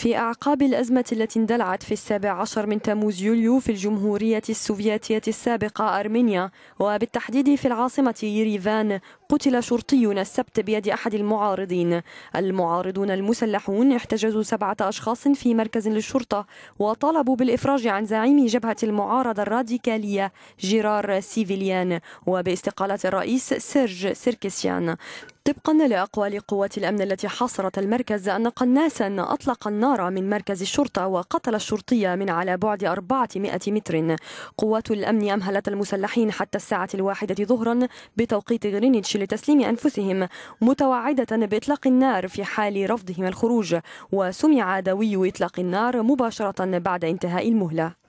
في أعقاب الأزمة التي اندلعت في السابع عشر من تموز يوليو في الجمهورية السوفيتية السابقة أرمينيا وبالتحديد في العاصمة يريفان قتل شرطي السبت بيد أحد المعارضين المعارضون المسلحون احتجزوا سبعة أشخاص في مركز للشرطة وطالبوا بالإفراج عن زعيم جبهة المعارضة الراديكالية جيرار سيفيليان وباستقالة الرئيس سيرج سيركسيان طبقا لأقوال قوات الأمن التي حاصرت المركز أن قناسا أطلق النار من مركز الشرطة وقتل الشرطية من على بعد 400 متر قوات الأمن أمهلت المسلحين حتى الساعة الواحدة ظهرا بتوقيت غرينتش لتسليم أنفسهم متوعدة بإطلاق النار في حال رفضهم الخروج وسمع دوي إطلاق النار مباشرة بعد انتهاء المهلة